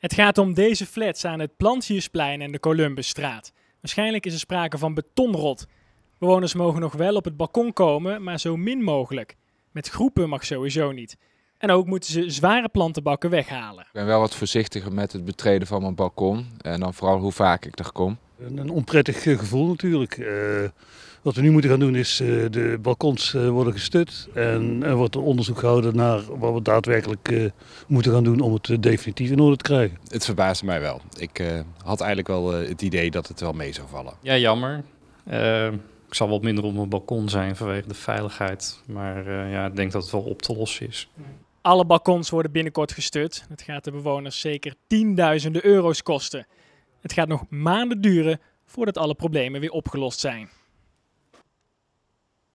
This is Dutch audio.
Het gaat om deze flats aan het Plantiersplein en de Columbusstraat. Waarschijnlijk is er sprake van betonrot. Bewoners mogen nog wel op het balkon komen, maar zo min mogelijk. Met groepen mag sowieso niet. En ook moeten ze zware plantenbakken weghalen. Ik ben wel wat voorzichtiger met het betreden van mijn balkon. En dan vooral hoe vaak ik er kom. Een, onprettig gevoel natuurlijk. Eh, wat we nu moeten gaan doen is, eh, de balkons eh, worden gestut en er wordt onderzoek gehouden naar wat we daadwerkelijk moeten gaan doen om het definitief in orde te krijgen. Het verbaasde mij wel. Ik had eigenlijk wel het idee dat het wel mee zou vallen. Ja, jammer. ik zal wat minder op mijn balkon zijn vanwege de veiligheid, maar ja, ik denk dat het wel op te lossen is. Alle balkons worden binnenkort gestut. Het gaat de bewoners zeker tienduizenden euro's kosten. Het gaat nog maanden duren voordat alle problemen weer opgelost zijn.